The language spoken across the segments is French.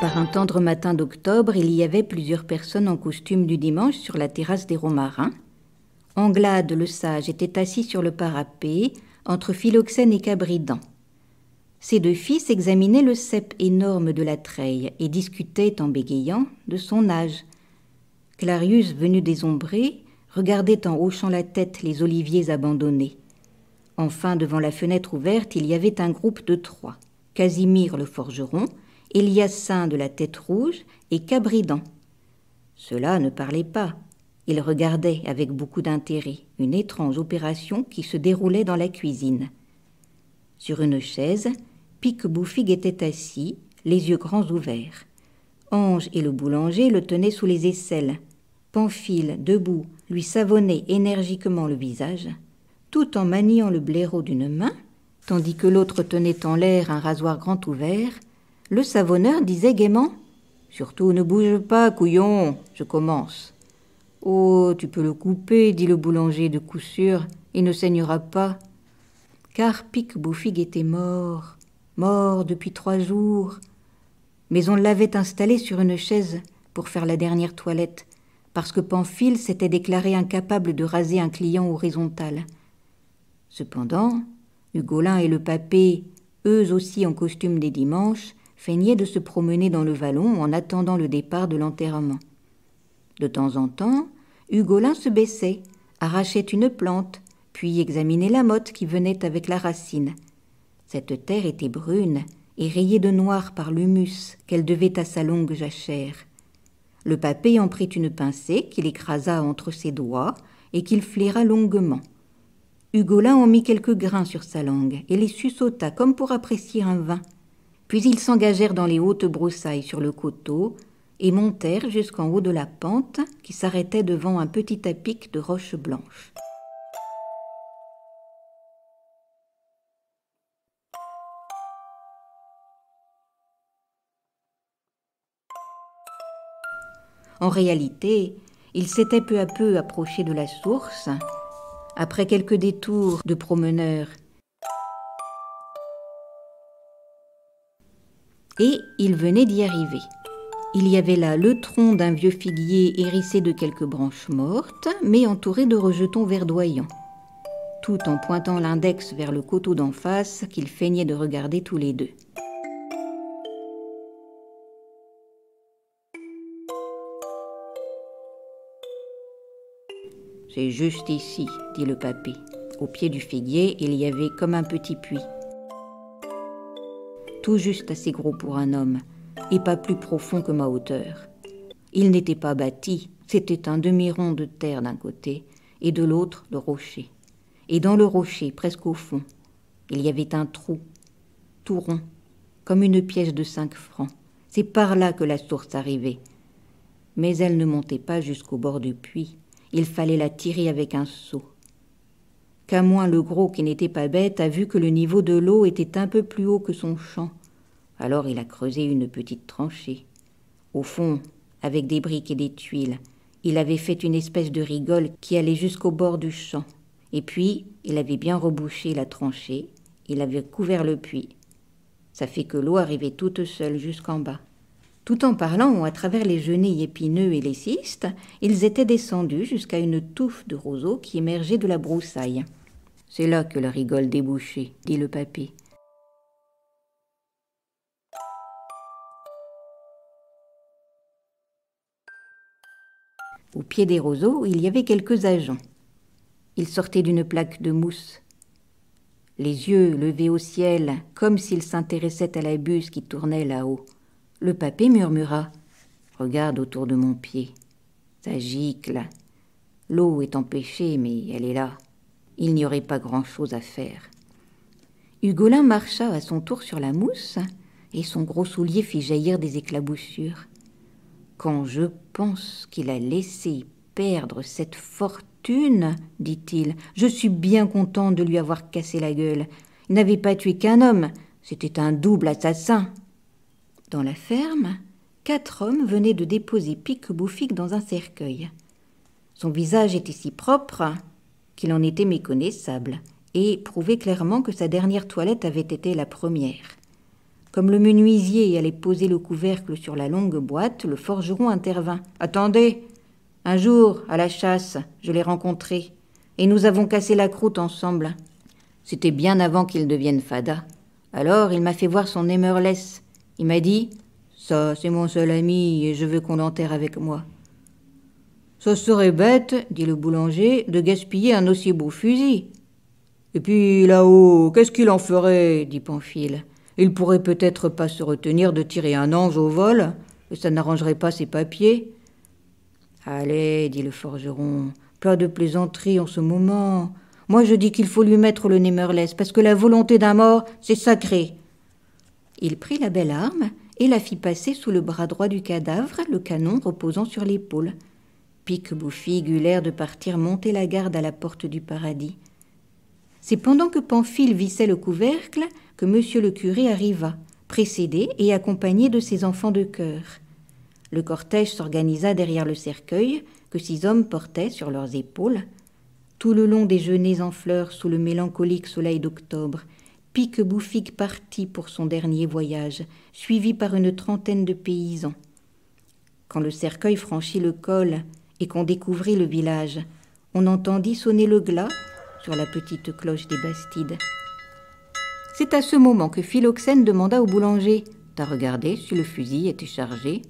Par un tendre matin d'octobre, il y avait plusieurs personnes en costume du dimanche sur la terrasse des Romarins. Anglade, le sage, était assis sur le parapet, entre Philoxène et Cabridan. Ses deux fils examinaient le cep énorme de la treille et discutaient, en bégayant, de son âge. Clarius, venu des regardait en hochant la tête les oliviers abandonnés. Enfin, devant la fenêtre ouverte, il y avait un groupe de trois. Casimir le forgeron, Eliassin de la tête rouge et Cabridan. Cela ne parlait pas. Il regardait avec beaucoup d'intérêt une étrange opération qui se déroulait dans la cuisine. Sur une chaise, Pique-Bouffig était assis, les yeux grands ouverts. Ange et le boulanger le tenaient sous les aisselles. Pamphile, debout, lui savonnait énergiquement le visage, tout en maniant le blaireau d'une main, tandis que l'autre tenait en l'air un rasoir grand ouvert le savonneur disait gaiement Surtout ne bouge pas, couillon, je commence. Oh, tu peux le couper, dit le boulanger de coup sûr, il ne saignera pas. Car pique était mort, mort depuis trois jours. Mais on l'avait installé sur une chaise pour faire la dernière toilette, parce que Pamphile s'était déclaré incapable de raser un client horizontal. Cependant, Hugolin et le papé, eux aussi en costume des dimanches, feignait de se promener dans le vallon en attendant le départ de l'enterrement. De temps en temps, Hugolin se baissait, arrachait une plante, puis examinait la motte qui venait avec la racine. Cette terre était brune et rayée de noir par l'humus qu'elle devait à sa longue jachère. Le papé en prit une pincée qu'il écrasa entre ses doigts et qu'il flaira longuement. Hugolin en mit quelques grains sur sa langue et les sussauta comme pour apprécier un vin. Puis ils s'engagèrent dans les hautes broussailles sur le coteau et montèrent jusqu'en haut de la pente qui s'arrêtait devant un petit apic de roches blanches. En réalité, ils s'étaient peu à peu approchés de la source. Après quelques détours de promeneurs et il venait d'y arriver. Il y avait là le tronc d'un vieux figuier hérissé de quelques branches mortes, mais entouré de rejetons verdoyants, tout en pointant l'index vers le coteau d'en face qu'il feignait de regarder tous les deux. C'est juste ici, dit le papy. Au pied du figuier, il y avait comme un petit puits tout juste assez gros pour un homme, et pas plus profond que ma hauteur. Il n'était pas bâti, c'était un demi-rond de terre d'un côté, et de l'autre le rocher. Et dans le rocher, presque au fond, il y avait un trou, tout rond, comme une pièce de cinq francs. C'est par là que la source arrivait. Mais elle ne montait pas jusqu'au bord du puits. Il fallait la tirer avec un seau moins le gros, qui n'était pas bête, a vu que le niveau de l'eau était un peu plus haut que son champ. Alors il a creusé une petite tranchée. Au fond, avec des briques et des tuiles, il avait fait une espèce de rigole qui allait jusqu'au bord du champ. Et puis, il avait bien rebouché la tranchée, il avait couvert le puits. Ça fait que l'eau arrivait toute seule jusqu'en bas. Tout en parlant, à travers les genêts épineux et les cystes, ils étaient descendus jusqu'à une touffe de roseaux qui émergeait de la broussaille. C'est là que la rigole débouchait, dit le papy. Au pied des roseaux, il y avait quelques agents. Ils sortaient d'une plaque de mousse. Les yeux levés au ciel, comme s'ils s'intéressaient à la buse qui tournait là-haut. Le papé murmura Regarde autour de mon pied. Ça gicle. L'eau est empêchée, mais elle est là il n'y aurait pas grand-chose à faire. Hugolin marcha à son tour sur la mousse, et son gros soulier fit jaillir des éclaboussures. Quand je pense qu'il a laissé perdre cette fortune, dit-il, je suis bien content de lui avoir cassé la gueule. Il n'avait pas tué qu'un homme, c'était un double assassin. Dans la ferme, quatre hommes venaient de déposer Pique-Bouffique dans un cercueil. Son visage était si propre qu'il en était méconnaissable, et prouvait clairement que sa dernière toilette avait été la première. Comme le menuisier allait poser le couvercle sur la longue boîte, le forgeron intervint. Attendez. Un jour, à la chasse, je l'ai rencontré, et nous avons cassé la croûte ensemble. C'était bien avant qu'il devienne fada. Alors il m'a fait voir son émerless. Il m'a dit. Ça, c'est mon seul ami, et je veux qu'on l'enterre avec moi. Ce serait bête, dit le boulanger, de gaspiller un aussi beau fusil. Et puis là-haut, qu'est-ce qu'il en ferait dit Pamphile. Il pourrait peut-être pas se retenir de tirer un ange au vol, et ça n'arrangerait pas ses papiers. Allez, dit le forgeron, plein de plaisanteries en ce moment. Moi je dis qu'il faut lui mettre le nez parce que la volonté d'un mort, c'est sacré. Il prit la belle arme et la fit passer sous le bras droit du cadavre, le canon reposant sur l'épaule. Pique-Bouffigue eut l'air de partir monter la garde à la porte du paradis. C'est pendant que Pamphile vissait le couvercle que monsieur le curé arriva, précédé et accompagné de ses enfants de cœur. Le cortège s'organisa derrière le cercueil que six hommes portaient sur leurs épaules. Tout le long des genêts en fleurs sous le mélancolique soleil d'octobre, pique Bouffig partit pour son dernier voyage, suivi par une trentaine de paysans. Quand le cercueil franchit le col et qu'on découvrit le village, on entendit sonner le glas sur la petite cloche des Bastides. C'est à ce moment que Philoxène demanda au boulanger T'as regardé si le fusil était chargé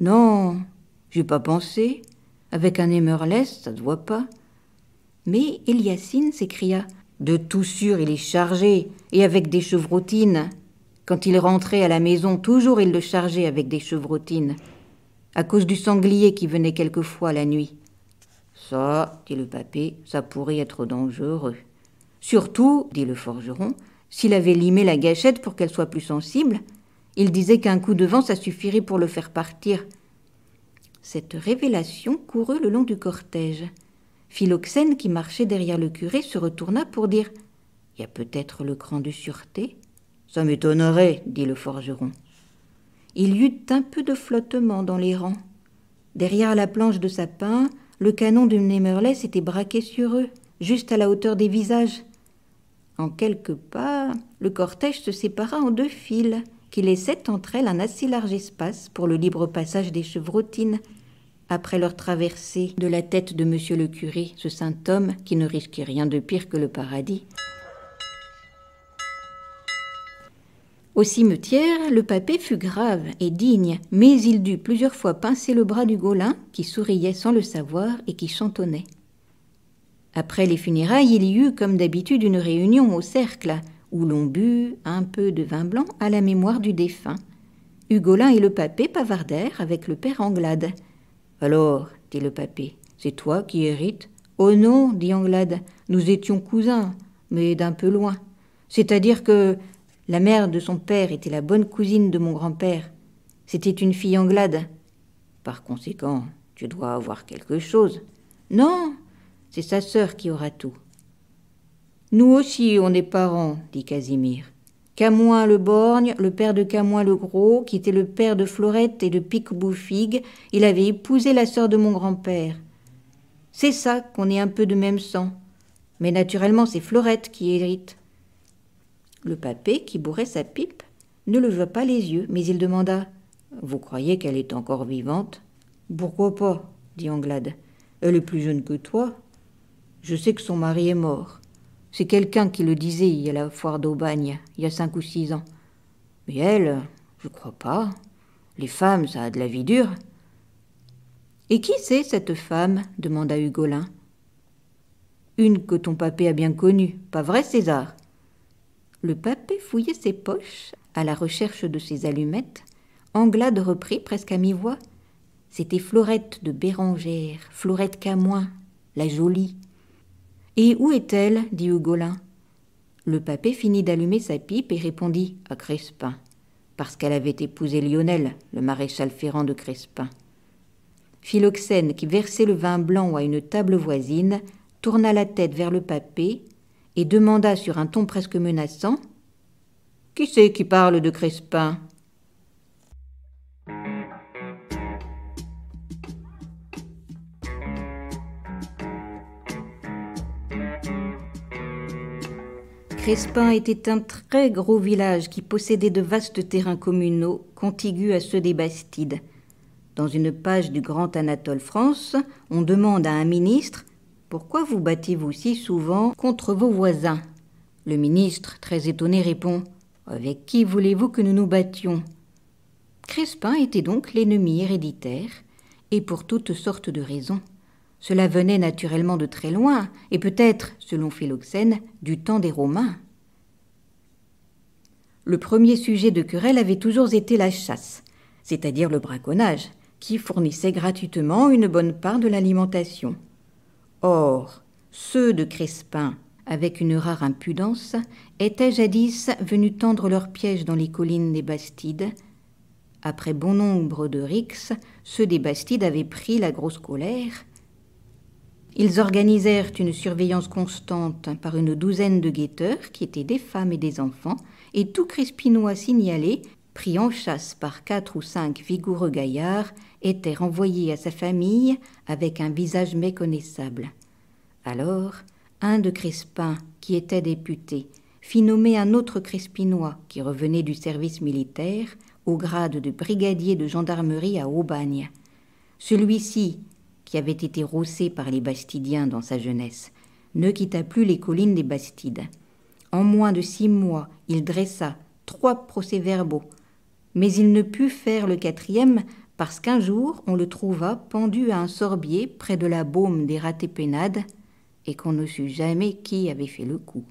Non, j'ai pas pensé. Avec un émeurless, ça ne voit pas. Mais Eliacine s'écria De tout sûr, il est chargé, et avec des chevrotines. Quand il rentrait à la maison, toujours il le chargeait avec des chevrotines à cause du sanglier qui venait quelquefois la nuit. Ça, dit le papé, ça pourrait être dangereux. Surtout, dit le forgeron, s'il avait limé la gâchette pour qu'elle soit plus sensible, il disait qu'un coup de vent, ça suffirait pour le faire partir. Cette révélation courut le long du cortège. Philoxène, qui marchait derrière le curé, se retourna pour dire Il y a peut-être le cran de sûreté Ça m'étonnerait, dit le forgeron. Il y eut un peu de flottement dans les rangs. Derrière la planche de sapin, le canon de Nemerlet s'était braqué sur eux, juste à la hauteur des visages. En quelques pas, le cortège se sépara en deux files, qui laissaient entre elles un assez large espace pour le libre passage des chevrotines, après leur traversée de la tête de monsieur le curé, ce saint homme qui ne risquait rien de pire que le paradis. Au cimetière, le papé fut grave et digne, mais il dut plusieurs fois pincer le bras du qui souriait sans le savoir et qui chantonnait. Après les funérailles, il y eut, comme d'habitude, une réunion au cercle, où l'on but un peu de vin blanc à la mémoire du défunt. Hugolin et le papé pavardèrent avec le père Anglade. Alors, dit le papé, c'est toi qui hérites Oh non, dit Anglade, nous étions cousins, mais d'un peu loin. C'est-à-dire que la mère de son père était la bonne cousine de mon grand-père. C'était une fille anglade. Par conséquent, tu dois avoir quelque chose. Non, c'est sa sœur qui aura tout. Nous aussi, on est parents, dit Casimir. Camoin le borgne, le père de Camoin le gros, qui était le père de Florette et de Pic bouffigue il avait épousé la sœur de mon grand-père. C'est ça qu'on est un peu de même sang. Mais naturellement, c'est Florette qui hérite. Le papé, qui bourrait sa pipe, ne leva pas les yeux, mais il demanda Vous croyez qu'elle est encore vivante Pourquoi pas dit Anglade. Elle est plus jeune que toi. Je sais que son mari est mort. C'est quelqu'un qui le disait à la foire d'Aubagne, il y a cinq ou six ans. Mais elle, je crois pas. Les femmes, ça a de la vie dure. Et qui c'est cette femme demanda Hugolin. Une que ton papé a bien connue, pas vrai, César le papé fouillait ses poches à la recherche de ses allumettes. Anglade reprit presque à mi-voix. C'était Florette de Bérangère, Florette Camoin, la jolie. Et où est-elle dit Hugolin. Le papé finit d'allumer sa pipe et répondit à Crespin, parce qu'elle avait épousé Lionel, le maréchal ferrant de Crespin. Philoxène, qui versait le vin blanc à une table voisine, tourna la tête vers le papet et demanda sur un ton presque menaçant Qui c'est qui parle de Crespin Crespin était un très gros village qui possédait de vastes terrains communaux contigus à ceux des Bastides. Dans une page du Grand Anatole France, on demande à un ministre pourquoi vous battez-vous si souvent contre vos voisins Le ministre, très étonné, répond Avec qui voulez-vous que nous nous battions Crespin était donc l'ennemi héréditaire, et pour toutes sortes de raisons. Cela venait naturellement de très loin, et peut-être, selon Philoxène, du temps des Romains. Le premier sujet de querelle avait toujours été la chasse, c'est-à-dire le braconnage, qui fournissait gratuitement une bonne part de l'alimentation. Or, ceux de Crespin, avec une rare impudence, étaient jadis venus tendre leurs pièges dans les collines des Bastides. Après bon nombre de rixes, ceux des Bastides avaient pris la grosse colère. Ils organisèrent une surveillance constante par une douzaine de guetteurs qui étaient des femmes et des enfants, et tout Crespinois signalé pris en chasse par quatre ou cinq vigoureux gaillards, était renvoyé à sa famille avec un visage méconnaissable. Alors, un de Crespin, qui était député, fit nommer un autre Crespinois qui revenait du service militaire au grade de brigadier de gendarmerie à Aubagne. Celui-ci, qui avait été rossé par les Bastidiens dans sa jeunesse, ne quitta plus les collines des Bastides. En moins de six mois, il dressa trois procès-verbaux mais il ne put faire le quatrième parce qu'un jour on le trouva pendu à un sorbier près de la baume des raté-pénades et qu'on ne sut jamais qui avait fait le coup.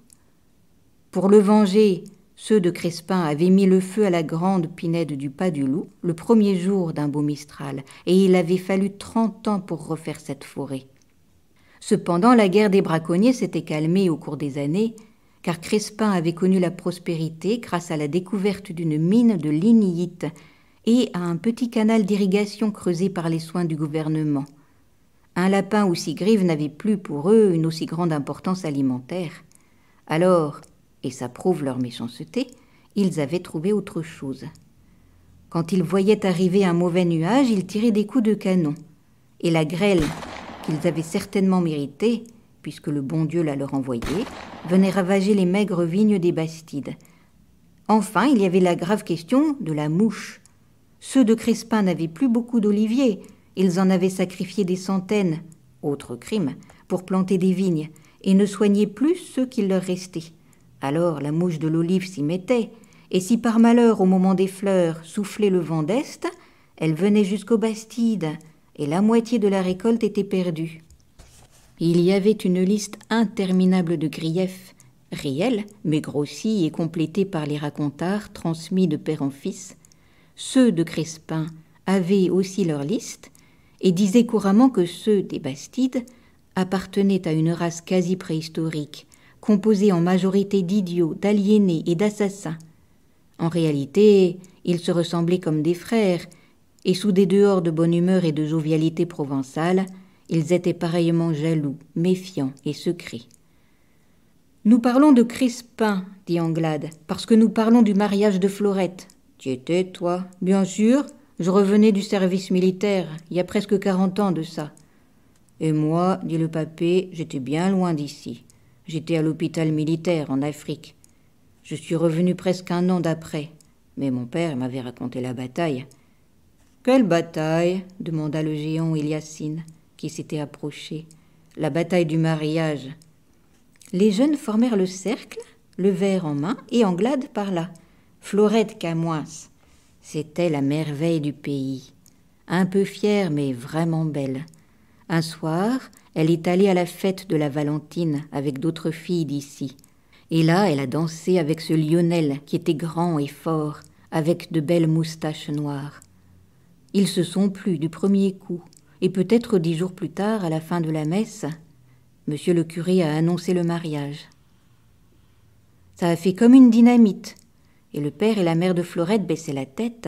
Pour le venger, ceux de Crespin avaient mis le feu à la grande pinède du Pas du Loup le premier jour d'un beau Mistral, et il avait fallu trente ans pour refaire cette forêt. Cependant, la guerre des braconniers s'était calmée au cours des années, car Crespin avait connu la prospérité grâce à la découverte d'une mine de lignite et à un petit canal d'irrigation creusé par les soins du gouvernement. Un lapin aussi grive n'avait plus pour eux une aussi grande importance alimentaire. Alors, et ça prouve leur méchanceté, ils avaient trouvé autre chose. Quand ils voyaient arriver un mauvais nuage, ils tiraient des coups de canon, et la grêle qu'ils avaient certainement méritée puisque le bon Dieu la leur envoyait, venait ravager les maigres vignes des Bastides. Enfin, il y avait la grave question de la mouche. Ceux de Crespin n'avaient plus beaucoup d'oliviers, ils en avaient sacrifié des centaines, autre crime, pour planter des vignes, et ne soignaient plus ceux qui leur restaient. Alors la mouche de l'olive s'y mettait, et si par malheur au moment des fleurs soufflait le vent d'Est, elle venait jusqu'aux Bastides, et la moitié de la récolte était perdue. Il y avait une liste interminable de griefs, réels, mais grossis et complétés par les racontars transmis de père en fils. Ceux de Crespin avaient aussi leur liste et disaient couramment que ceux des Bastides appartenaient à une race quasi préhistorique, composée en majorité d'idiots, d'aliénés et d'assassins. En réalité, ils se ressemblaient comme des frères, et sous des dehors de bonne humeur et de jovialité provençale, ils étaient pareillement jaloux, méfiants et secrets. Nous parlons de Crispin, dit Anglade, parce que nous parlons du mariage de Florette. Tu étais, toi Bien sûr, je revenais du service militaire, il y a presque quarante ans de ça. Et moi, dit le papé, j'étais bien loin d'ici. J'étais à l'hôpital militaire en Afrique. Je suis revenu presque un an d'après, mais mon père m'avait raconté la bataille. Quelle bataille demanda le géant Eliacine qui s'était approchée, la bataille du mariage. Les jeunes formèrent le cercle, le verre en main, et Anglade là. Florette Camoins, c'était la merveille du pays, un peu fière mais vraiment belle. Un soir, elle est allée à la fête de la Valentine avec d'autres filles d'ici. Et là, elle a dansé avec ce Lionel qui était grand et fort, avec de belles moustaches noires. Ils se sont plus du premier coup et peut-être dix jours plus tard, à la fin de la messe, monsieur le curé a annoncé le mariage. Ça a fait comme une dynamite, et le père et la mère de Florette baissaient la tête.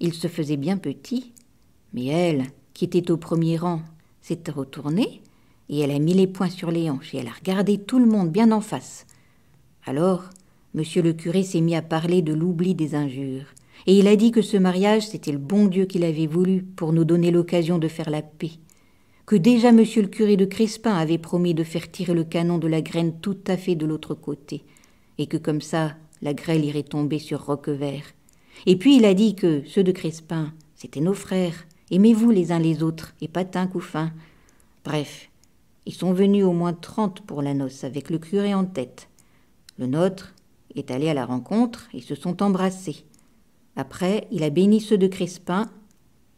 Ils se faisaient bien petits, mais elle, qui était au premier rang, s'est retournée, et elle a mis les poings sur les hanches, et elle a regardé tout le monde bien en face. Alors, monsieur le curé s'est mis à parler de l'oubli des injures, et il a dit que ce mariage, c'était le bon Dieu qu'il avait voulu pour nous donner l'occasion de faire la paix. Que déjà monsieur le curé de Crespin avait promis de faire tirer le canon de la graine tout à fait de l'autre côté. Et que comme ça, la grêle irait tomber sur Roquevert. Et puis il a dit que ceux de Crespin, c'étaient nos frères. Aimez-vous les uns les autres, et pas un coup Bref, ils sont venus au moins trente pour la noce, avec le curé en tête. Le nôtre est allé à la rencontre et se sont embrassés. Après, il a béni ceux de Crespin,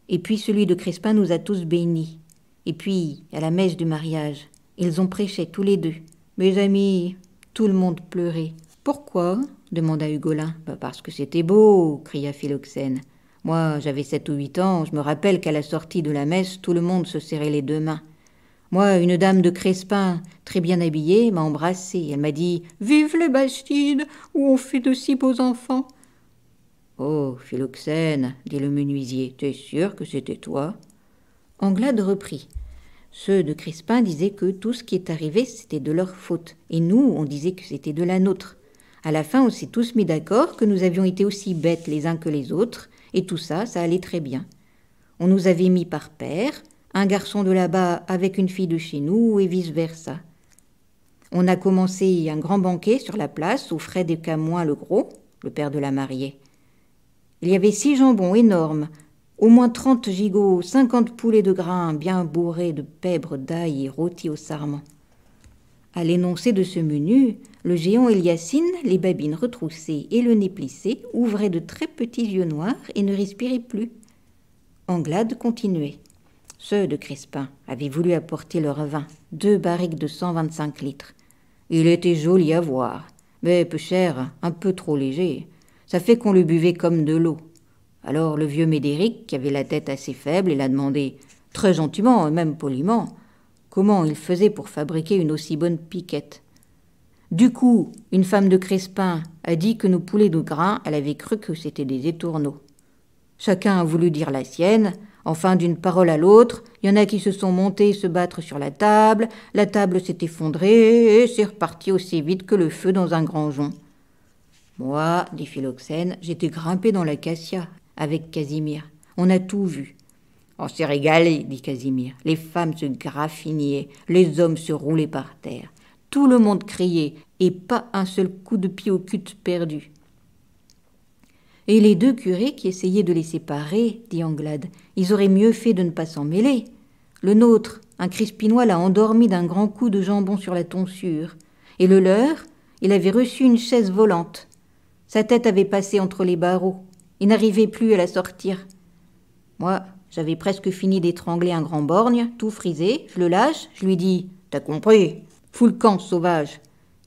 et puis celui de Crespin nous a tous bénis. Et puis, à la messe du mariage, ils ont prêché tous les deux. Mes amis, tout le monde pleurait. Pourquoi demanda Hugolin. Bah, parce que c'était beau, cria Philoxène. Moi, j'avais sept ou huit ans, je me rappelle qu'à la sortie de la messe, tout le monde se serrait les deux mains. Moi, une dame de Crespin, très bien habillée, m'a embrassée. Elle m'a dit Vive les Bastides, où on fait de si beaux enfants Oh, Philoxène, dit le menuisier, tu es sûr que c'était toi Anglade reprit. Ceux de Crispin disaient que tout ce qui est arrivé, c'était de leur faute, et nous, on disait que c'était de la nôtre. À la fin, on s'est tous mis d'accord que nous avions été aussi bêtes les uns que les autres, et tout ça, ça allait très bien. On nous avait mis par père, un garçon de là-bas avec une fille de chez nous, et vice-versa. On a commencé un grand banquet sur la place, où frais des Camoins le Gros, le père de la mariée. Il y avait six jambons énormes, au moins trente gigots, cinquante poulets de grain bien bourrés de pèbres d'ail et rôtis au sarment. À l'énoncé de ce menu, le géant Eliacine, les babines retroussées et le nez plissé, ouvrait de très petits yeux noirs et ne respirait plus. Anglade continuait. Ceux de Crespin avaient voulu apporter leur vin, deux barriques de cent vingt-cinq litres. Il était joli à voir, mais peu cher, un peu trop léger. Ça fait qu'on le buvait comme de l'eau. Alors le vieux Médéric, qui avait la tête assez faible, il a demandé, très gentiment et hein, même poliment, comment il faisait pour fabriquer une aussi bonne piquette. Du coup, une femme de Crespin a dit que nos poulets de grain, elle avait cru que c'était des étourneaux. Chacun a voulu dire la sienne, Enfin, d'une parole à l'autre, il y en a qui se sont montés se battre sur la table, la table s'est effondrée et c'est reparti aussi vite que le feu dans un grand jonc. Moi, dit Philoxène, j'étais grimpé dans l'acacia avec Casimir. On a tout vu. On s'est régalé, dit Casimir. Les femmes se graffiniaient, les hommes se roulaient par terre. Tout le monde criait, et pas un seul coup de pied au cul perdu. Et les deux curés qui essayaient de les séparer, dit Anglade, ils auraient mieux fait de ne pas s'en mêler. Le nôtre, un crispinois l'a endormi d'un grand coup de jambon sur la tonsure. Et le leur, il avait reçu une chaise volante. Sa tête avait passé entre les barreaux. Il n'arrivait plus à la sortir. Moi, j'avais presque fini d'étrangler un grand borgne, tout frisé. Je le lâche, je lui dis T'as compris Fous le camp, sauvage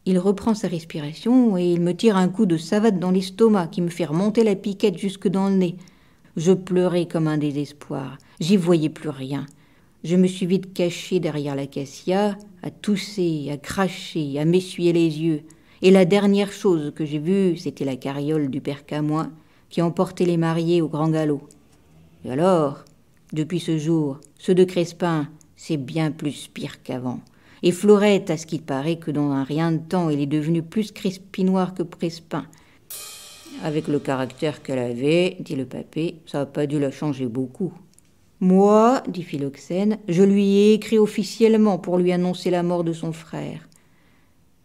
Il reprend sa respiration et il me tire un coup de savate dans l'estomac qui me fait remonter la piquette jusque dans le nez. Je pleurais comme un désespoir. J'y voyais plus rien. Je me suis vite caché derrière la cassia, à tousser, à cracher, à m'essuyer les yeux. Et la dernière chose que j'ai vue, c'était la carriole du père Camoin qui emportait les mariés au grand galop. Et alors, depuis ce jour, ceux de Crespin, c'est bien plus pire qu'avant. Et Florette, à ce qu'il paraît que dans un rien de temps, il est devenu plus crespinoir que Crespin. Avec le caractère qu'elle avait, dit le papé, ça n'a pas dû la changer beaucoup. Moi, dit Philoxène, je lui ai écrit officiellement pour lui annoncer la mort de son frère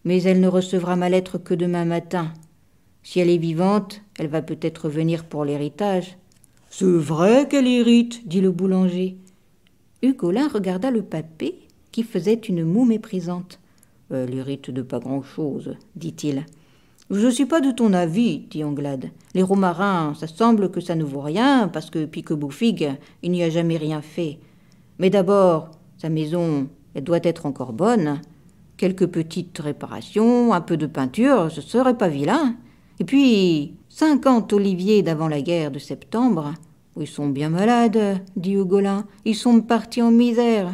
mais elle ne recevra ma lettre que demain matin. Si elle est vivante, elle va peut-être venir pour l'héritage. C'est vrai qu'elle hérite, dit le boulanger. Hugolin regarda le papé, qui faisait une moue méprisante. Elle hérite de pas grand-chose, dit-il. Je ne suis pas de ton avis, dit Anglade. Les romarins, ça semble que ça ne vaut rien, parce que Pique-Boufigue, il n'y a jamais rien fait. Mais d'abord, sa maison, elle doit être encore bonne quelques petites réparations, un peu de peinture, ce serait pas vilain. Et puis, cinquante oliviers d'avant la guerre de septembre. Ils sont bien malades, dit Hugolin. Ils sont partis en misère.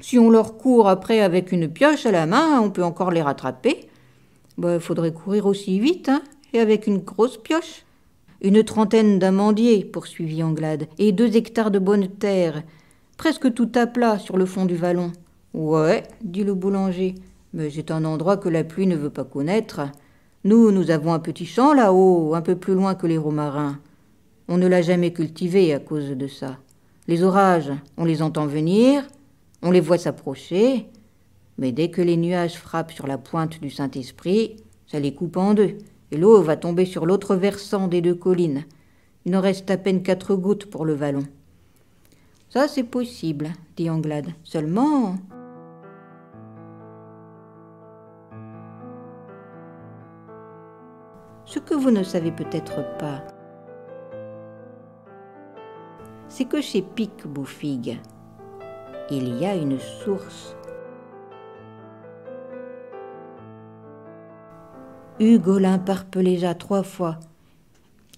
Si on leur court après avec une pioche à la main, on peut encore les rattraper. Il bah, faudrait courir aussi vite, hein, et avec une grosse pioche. Une trentaine d'amandiers, poursuivit Anglade, et deux hectares de bonne terre, presque tout à plat sur le fond du vallon. Ouais, dit le boulanger, mais c'est un endroit que la pluie ne veut pas connaître. Nous, nous avons un petit champ là-haut, un peu plus loin que les romarins. On ne l'a jamais cultivé à cause de ça. Les orages, on les entend venir, on les voit s'approcher, mais dès que les nuages frappent sur la pointe du Saint-Esprit, ça les coupe en deux, et l'eau va tomber sur l'autre versant des deux collines. Il en reste à peine quatre gouttes pour le vallon. Ça, c'est possible, dit Anglade. Seulement. Ce que vous ne savez peut-être pas, c'est que chez Pic Boufigue, il y a une source. Hugolin parpeléja trois fois.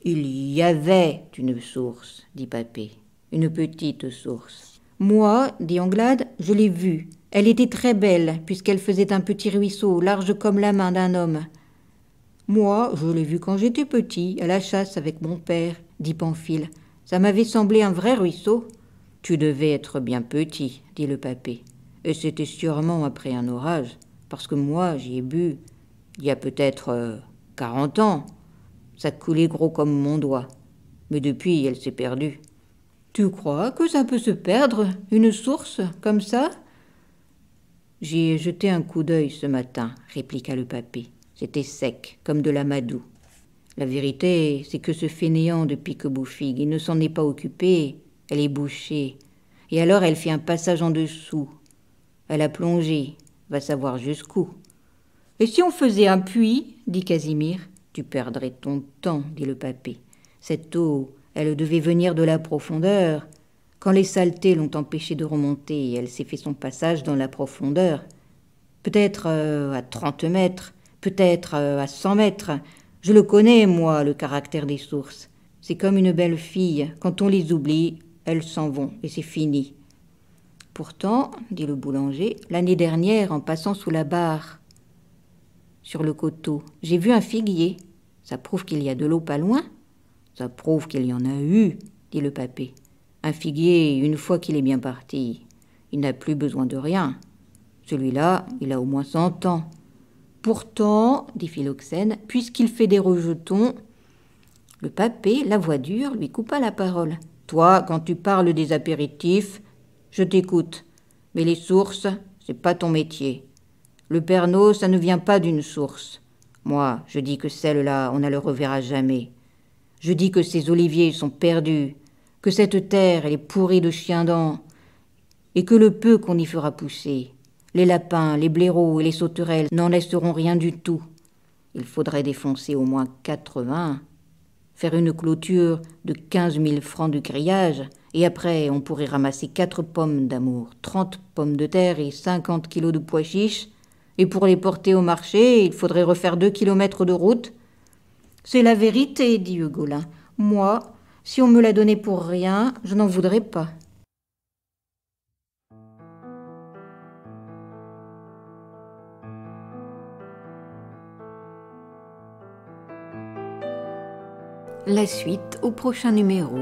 Il y avait une source, dit Papé, une petite source. Moi, dit Anglade, je l'ai vue. Elle était très belle, puisqu'elle faisait un petit ruisseau, large comme la main d'un homme. Moi, je l'ai vu quand j'étais petit, à la chasse avec mon père, dit Pamphile. Ça m'avait semblé un vrai ruisseau. Tu devais être bien petit, dit le papé. Et c'était sûrement après un orage, parce que moi, j'y ai bu, il y a peut-être euh, quarante ans. Ça coulait gros comme mon doigt. Mais depuis, elle s'est perdue. Tu crois que ça peut se perdre, une source comme ça J'y ai jeté un coup d'œil ce matin, répliqua le papé. C'était sec, comme de l'amadou. La vérité, c'est que ce fainéant de pique il ne s'en est pas occupé, elle est bouchée. Et alors elle fit un passage en dessous. Elle a plongé, va savoir jusqu'où. Et si on faisait un puits dit Casimir. Tu perdrais ton temps, dit le papé. Cette eau, elle devait venir de la profondeur. Quand les saletés l'ont empêchée de remonter, elle s'est fait son passage dans la profondeur. Peut-être euh, à trente mètres peut-être euh, à 100 mètres. Je le connais, moi, le caractère des sources. C'est comme une belle fille. Quand on les oublie, elles s'en vont et c'est fini. Pourtant, dit le boulanger, l'année dernière, en passant sous la barre, sur le coteau, j'ai vu un figuier. Ça prouve qu'il y a de l'eau pas loin. Ça prouve qu'il y en a eu, dit le papé. Un figuier, une fois qu'il est bien parti, il n'a plus besoin de rien. Celui-là, il a au moins cent ans. Pourtant, dit Philoxène, puisqu'il fait des rejetons, le papé, la voix dure, lui coupa la parole. Toi, quand tu parles des apéritifs, je t'écoute. Mais les sources, c'est pas ton métier. Le Pernot, ça ne vient pas d'une source. Moi, je dis que celle-là, on ne le reverra jamais. Je dis que ces oliviers sont perdus, que cette terre, est pourrie de chiens dents, et que le peu qu'on y fera pousser, les lapins, les blaireaux et les sauterelles n'en laisseront rien du tout. Il faudrait défoncer au moins 80, faire une clôture de 15 mille francs de grillage, et après on pourrait ramasser quatre pommes d'amour, 30 pommes de terre et 50 kilos de pois chiches, et pour les porter au marché, il faudrait refaire deux kilomètres de route. C'est la vérité, dit Eugolin. Moi, si on me la donnait pour rien, je n'en voudrais pas. La suite au prochain numéro.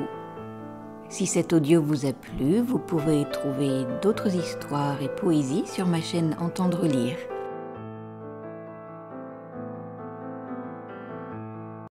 Si cet audio vous a plu, vous pouvez trouver d'autres histoires et poésies sur ma chaîne Entendre lire.